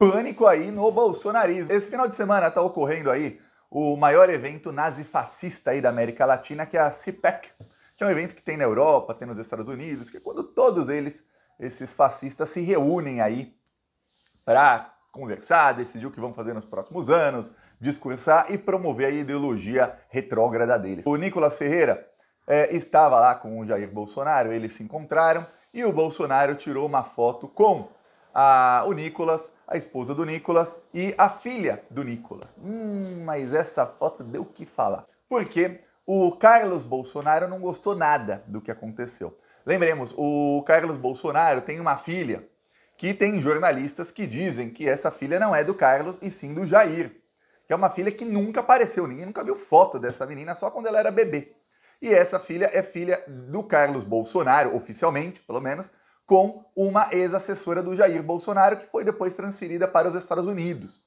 pânico aí no bolsonarismo. Esse final de semana está ocorrendo aí o maior evento nazifascista aí da América Latina, que é a CIPEC, que é um evento que tem na Europa, tem nos Estados Unidos, que é quando todos eles, esses fascistas, se reúnem aí para conversar, decidir o que vão fazer nos próximos anos, discursar e promover a ideologia retrógrada deles. O Nicolas Ferreira é, estava lá com o Jair Bolsonaro, eles se encontraram e o Bolsonaro tirou uma foto com a, o Nicolas, a esposa do Nicolas e a filha do Nicolas. Hum, mas essa foto deu o que falar. Porque o Carlos Bolsonaro não gostou nada do que aconteceu. Lembremos, o Carlos Bolsonaro tem uma filha que tem jornalistas que dizem que essa filha não é do Carlos e sim do Jair, que é uma filha que nunca apareceu, ninguém nunca viu foto dessa menina só quando ela era bebê. E essa filha é filha do Carlos Bolsonaro, oficialmente, pelo menos, com uma ex-assessora do Jair Bolsonaro, que foi depois transferida para os Estados Unidos.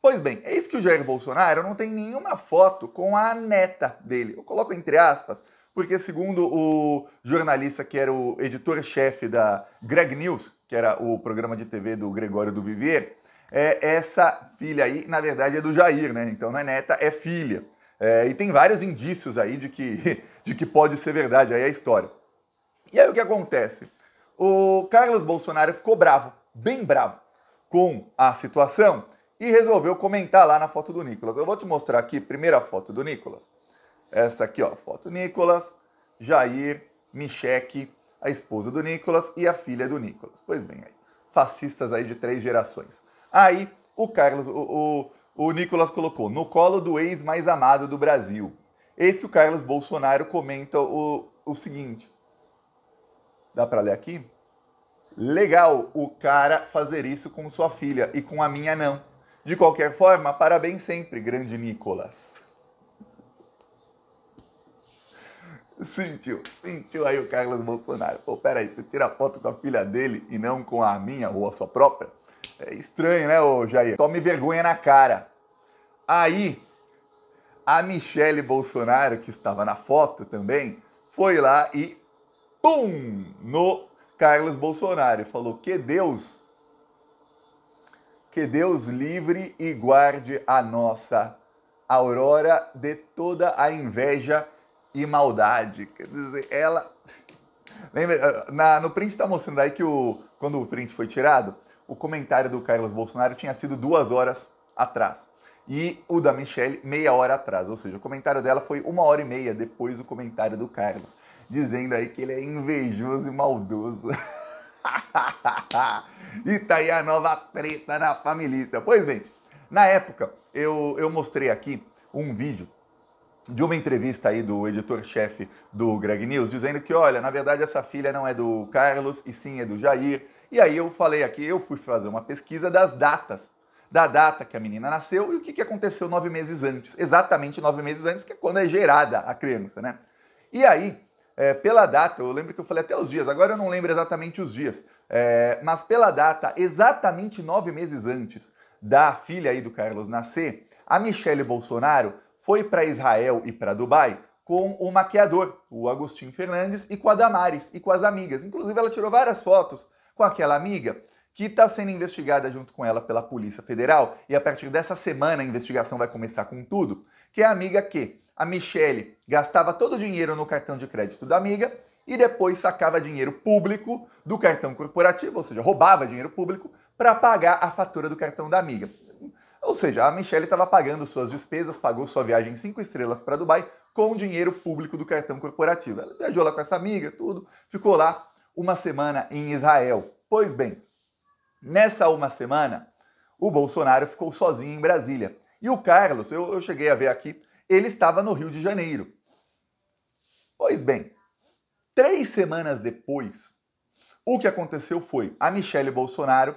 Pois bem, eis que o Jair Bolsonaro não tem nenhuma foto com a neta dele. Eu coloco entre aspas, porque segundo o jornalista que era o editor-chefe da Greg News, que era o programa de TV do Gregório do Viver, é, essa filha aí, na verdade, é do Jair, né? Então não é neta, é filha. É, e tem vários indícios aí de que, de que pode ser verdade aí é a história. E aí o que acontece? o Carlos Bolsonaro ficou bravo, bem bravo, com a situação e resolveu comentar lá na foto do Nicolas. Eu vou te mostrar aqui, primeira foto do Nicolas. Essa aqui, ó, foto Nicolas, Jair, Micheque, a esposa do Nicolas e a filha do Nicolas. Pois bem, aí, fascistas aí de três gerações. Aí o Carlos, o, o, o Nicolas colocou no colo do ex mais amado do Brasil. Eis que o Carlos Bolsonaro comenta o, o seguinte: Dá para ler aqui? Legal o cara fazer isso com sua filha e com a minha não. De qualquer forma, parabéns sempre, grande Nicolas. Sentiu, sentiu aí o Carlos Bolsonaro. Pô, peraí, você tira foto com a filha dele e não com a minha ou a sua própria? É estranho, né, ô Jair? Tome vergonha na cara. Aí, a Michele Bolsonaro, que estava na foto também, foi lá e pum, no Carlos Bolsonaro. Falou que Deus, que Deus livre e guarde a nossa aurora de toda a inveja e maldade. Quer dizer, ela. Lembra, eh, na, no print está mostrando aí que o, quando o print foi tirado, o comentário do Carlos Bolsonaro tinha sido duas horas atrás. E o da Michelle, meia hora atrás. Ou seja, o comentário dela foi uma hora e meia depois do comentário do Carlos dizendo aí que ele é invejoso e maldoso. e tá aí a nova treta na família. Pois bem, na época eu, eu mostrei aqui um vídeo de uma entrevista aí do editor-chefe do Greg News, dizendo que, olha, na verdade essa filha não é do Carlos e sim é do Jair. E aí eu falei aqui, eu fui fazer uma pesquisa das datas, da data que a menina nasceu e o que, que aconteceu nove meses antes, exatamente nove meses antes, que é quando é gerada a criança, né? E aí é, pela data, eu lembro que eu falei até os dias, agora eu não lembro exatamente os dias, é, mas pela data, exatamente nove meses antes da filha aí do Carlos nascer, a Michelle Bolsonaro foi para Israel e para Dubai com o maquiador, o Agostinho Fernandes, e com a Damares e com as amigas. Inclusive, ela tirou várias fotos com aquela amiga que está sendo investigada junto com ela pela Polícia Federal, e a partir dessa semana a investigação vai começar com tudo, que é a amiga que a Michelle gastava todo o dinheiro no cartão de crédito da amiga e depois sacava dinheiro público do cartão corporativo, ou seja, roubava dinheiro público para pagar a fatura do cartão da amiga. Ou seja, a Michelle estava pagando suas despesas, pagou sua viagem cinco estrelas para Dubai com o dinheiro público do cartão corporativo. Ela viajou lá com essa amiga, tudo, ficou lá uma semana em Israel. Pois bem, nessa uma semana, o Bolsonaro ficou sozinho em Brasília. E o Carlos, eu, eu cheguei a ver aqui, ele estava no Rio de Janeiro. Pois bem, três semanas depois, o que aconteceu foi a Michelle Bolsonaro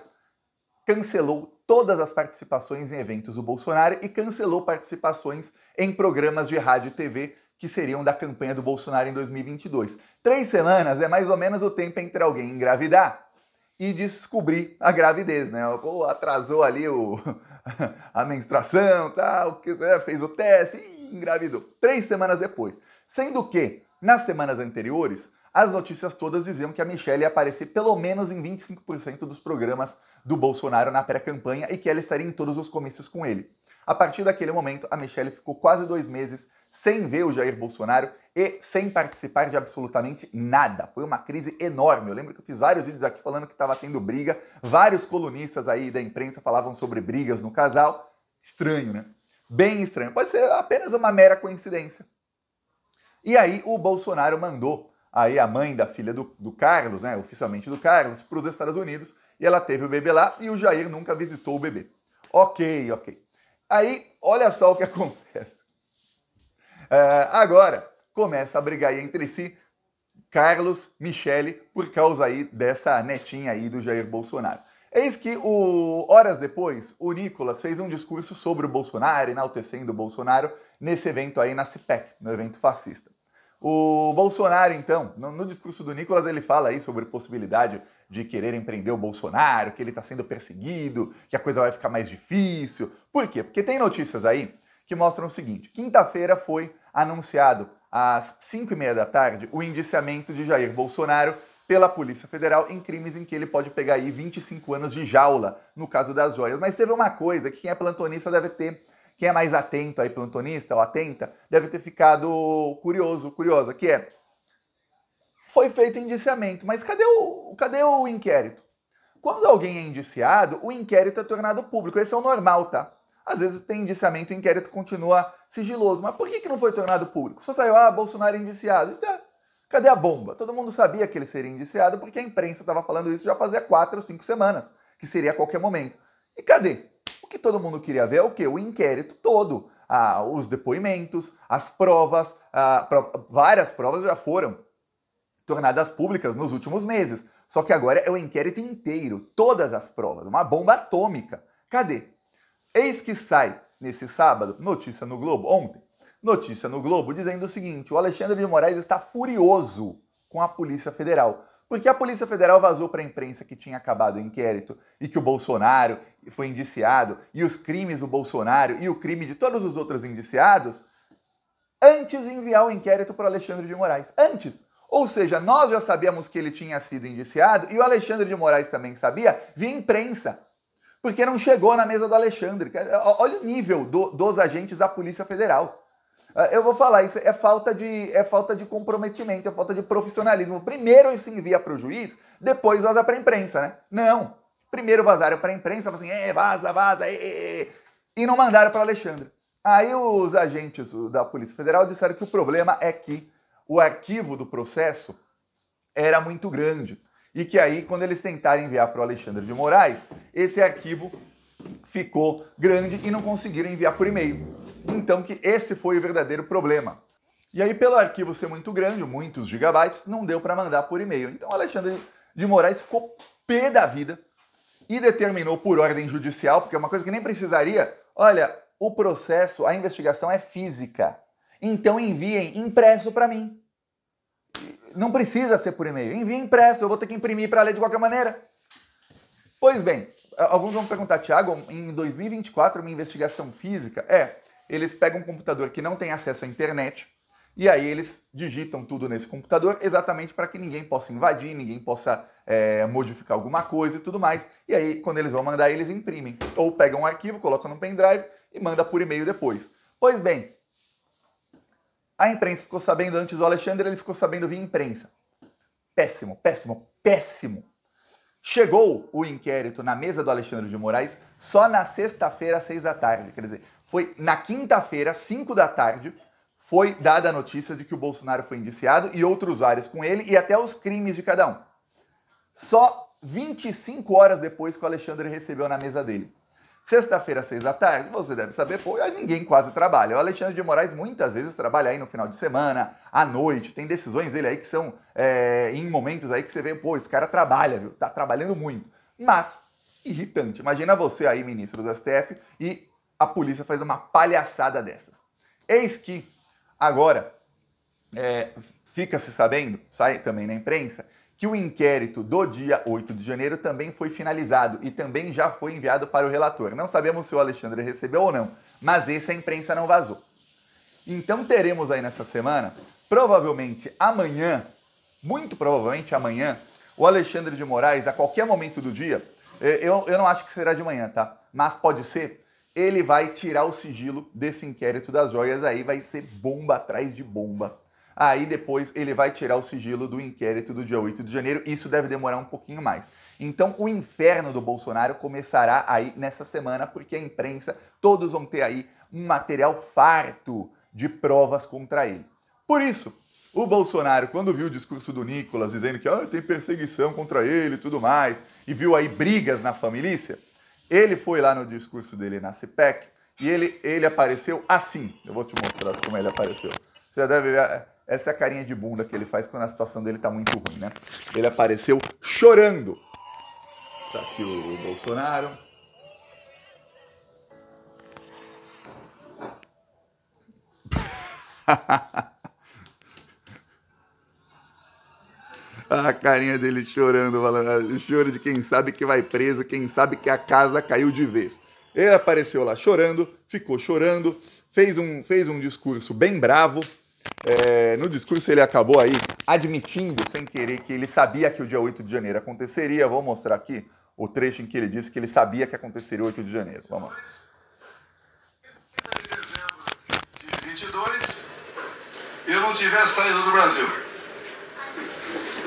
cancelou todas as participações em eventos do Bolsonaro e cancelou participações em programas de rádio e TV que seriam da campanha do Bolsonaro em 2022. Três semanas é mais ou menos o tempo entre alguém engravidar e descobrir a gravidez, né? Ou atrasou ali o, a menstruação, tal, tá? fez o teste e engravidou. Três semanas depois. Sendo que, nas semanas anteriores, as notícias todas diziam que a Michelle ia aparecer pelo menos em 25% dos programas do Bolsonaro na pré-campanha e que ela estaria em todos os comícios com ele. A partir daquele momento, a Michelle ficou quase dois meses sem ver o Jair Bolsonaro e sem participar de absolutamente nada. Foi uma crise enorme. Eu lembro que eu fiz vários vídeos aqui falando que estava tendo briga. Vários colunistas aí da imprensa falavam sobre brigas no casal. Estranho, né? Bem estranho. Pode ser apenas uma mera coincidência. E aí o Bolsonaro mandou aí a mãe da filha do, do Carlos, né, oficialmente do Carlos, para os Estados Unidos. E ela teve o bebê lá e o Jair nunca visitou o bebê. Ok, ok. Aí, olha só o que acontece. É, agora, começa a brigar aí entre si Carlos, Michele, por causa aí dessa netinha aí do Jair Bolsonaro. Eis que, o, horas depois, o Nicolas fez um discurso sobre o Bolsonaro, enaltecendo o Bolsonaro, nesse evento aí na CIPEC, no evento fascista. O Bolsonaro, então, no, no discurso do Nicolas, ele fala aí sobre possibilidade de querer empreender o Bolsonaro, que ele está sendo perseguido, que a coisa vai ficar mais difícil. Por quê? Porque tem notícias aí que mostram o seguinte: quinta-feira foi anunciado às 5 e meia da tarde o indiciamento de Jair Bolsonaro pela Polícia Federal em crimes em que ele pode pegar aí 25 anos de jaula, no caso das joias. Mas teve uma coisa que quem é plantonista deve ter, quem é mais atento aí, plantonista ou atenta, deve ter ficado curioso, curiosa, que é foi feito indiciamento. Mas cadê o, cadê o inquérito? Quando alguém é indiciado, o inquérito é tornado público. Esse é o normal, tá? Às vezes tem indiciamento, o inquérito continua sigiloso. Mas por que, que não foi tornado público? Só saiu, ah, Bolsonaro é indiciado. Então, cadê a bomba? Todo mundo sabia que ele seria indiciado porque a imprensa estava falando isso já fazia quatro ou cinco semanas, que seria a qualquer momento. E cadê? O que todo mundo queria ver é o quê? O inquérito todo. Ah, os depoimentos, as provas, ah, pro... várias provas já foram tornadas públicas nos últimos meses. Só que agora é o inquérito inteiro, todas as provas, uma bomba atômica. Cadê? Eis que sai, nesse sábado, notícia no Globo, ontem, notícia no Globo dizendo o seguinte: o Alexandre de Moraes está furioso com a Polícia Federal. Porque a Polícia Federal vazou para a imprensa que tinha acabado o inquérito e que o Bolsonaro foi indiciado e os crimes do Bolsonaro e o crime de todos os outros indiciados antes de enviar o inquérito para o Alexandre de Moraes. Antes! Ou seja, nós já sabíamos que ele tinha sido indiciado e o Alexandre de Moraes também sabia via imprensa, porque não chegou na mesa do Alexandre. Olha o nível do, dos agentes da Polícia Federal. Ah, eu vou falar, isso é falta de, é falta de comprometimento, é falta de profissionalismo. Primeiro isso envia para o juiz, depois vaza para a imprensa, né? Não. Primeiro vazaram para a imprensa, assim, é, vaza, vaza, é, é. é. e não mandaram para o Alexandre. Aí os agentes da Polícia Federal disseram que o problema é que o arquivo do processo era muito grande. E que aí, quando eles tentaram enviar para o Alexandre de Moraes, esse arquivo ficou grande e não conseguiram enviar por e-mail. Então, que esse foi o verdadeiro problema. E aí, pelo arquivo ser muito grande, muitos gigabytes, não deu para mandar por e-mail. Então, Alexandre de Moraes ficou pé da vida e determinou por ordem judicial, porque é uma coisa que nem precisaria. Olha, o processo, a investigação é física. Então enviem impresso para mim. Não precisa ser por e-mail. Enviem impresso, eu vou ter que imprimir para ler de qualquer maneira. Pois bem, alguns vão perguntar, Tiago, em 2024, uma investigação física? É, eles pegam um computador que não tem acesso à internet e aí eles digitam tudo nesse computador exatamente para que ninguém possa invadir, ninguém possa é, modificar alguma coisa e tudo mais. E aí, quando eles vão mandar, eles imprimem. Ou pegam um arquivo, colocam no pendrive e manda por e-mail depois. Pois bem, a imprensa ficou sabendo antes do Alexandre, ele ficou sabendo via imprensa. Péssimo, péssimo, péssimo. Chegou o inquérito na mesa do Alexandre de Moraes só na sexta-feira, às seis da tarde. Quer dizer, foi na quinta-feira, às cinco da tarde, foi dada a notícia de que o Bolsonaro foi indiciado e outros vários com ele e até os crimes de cada um. Só 25 horas depois que o Alexandre recebeu na mesa dele. Sexta-feira, seis da tarde, você deve saber, pô, ninguém quase trabalha. O Alexandre de Moraes muitas vezes trabalha aí no final de semana, à noite, tem decisões dele aí que são é, em momentos aí que você vê, pô, esse cara trabalha, viu? Tá trabalhando muito. Mas, irritante. Imagina você aí, ministro do STF, e a polícia faz uma palhaçada dessas. Eis que agora é, fica se sabendo, sai também na imprensa, que o inquérito do dia 8 de janeiro também foi finalizado e também já foi enviado para o relator. Não sabemos se o Alexandre recebeu ou não, mas esse a imprensa não vazou. Então teremos aí nessa semana, provavelmente amanhã, muito provavelmente amanhã, o Alexandre de Moraes, a qualquer momento do dia, eh, eu, eu não acho que será de manhã, tá? Mas pode ser, ele vai tirar o sigilo desse inquérito das joias aí, vai ser bomba atrás de bomba Aí depois ele vai tirar o sigilo do inquérito do dia 8 de janeiro. Isso deve demorar um pouquinho mais. Então o inferno do Bolsonaro começará aí nessa semana, porque a imprensa, todos vão ter aí um material farto de provas contra ele. Por isso, o Bolsonaro, quando viu o discurso do Nicolas dizendo que oh, tem perseguição contra ele e tudo mais, e viu aí brigas na família, ele foi lá no discurso dele na CPEC e ele, ele apareceu assim. Eu vou te mostrar como ele apareceu. Você já deve ver. É, essa é a carinha de bunda que ele faz quando a situação dele tá muito ruim, né? Ele apareceu chorando. Tá aqui o Bolsonaro. a carinha dele chorando, falando, ah, choro de quem sabe que vai preso, quem sabe que a casa caiu de vez. Ele apareceu lá chorando, ficou chorando, fez um, fez um discurso bem bravo, é, no discurso ele acabou aí admitindo, sem querer, que ele sabia que o dia 8 de janeiro aconteceria. Vou mostrar aqui o trecho em que ele disse que ele sabia que aconteceria o 8 de janeiro. Vamos lá. Em dezembro de 22, eu não tivesse saído do Brasil.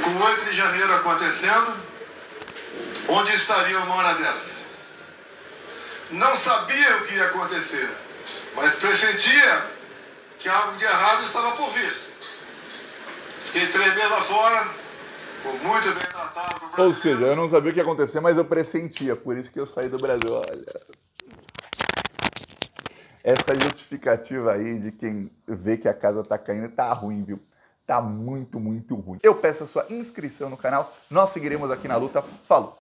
Com o 8 de janeiro acontecendo, onde estaria uma hora dessa? Não sabia o que ia acontecer, mas pressentia que algo de errado estava por vir. Fiquei três meses lá fora, foi muito bem tratado. Ou seja, eu não sabia o que ia acontecer, mas eu pressentia, por isso que eu saí do Brasil. Olha. Essa justificativa aí de quem vê que a casa tá caindo tá ruim, viu? Tá muito, muito ruim. Eu peço a sua inscrição no canal, nós seguiremos aqui na luta. Falou!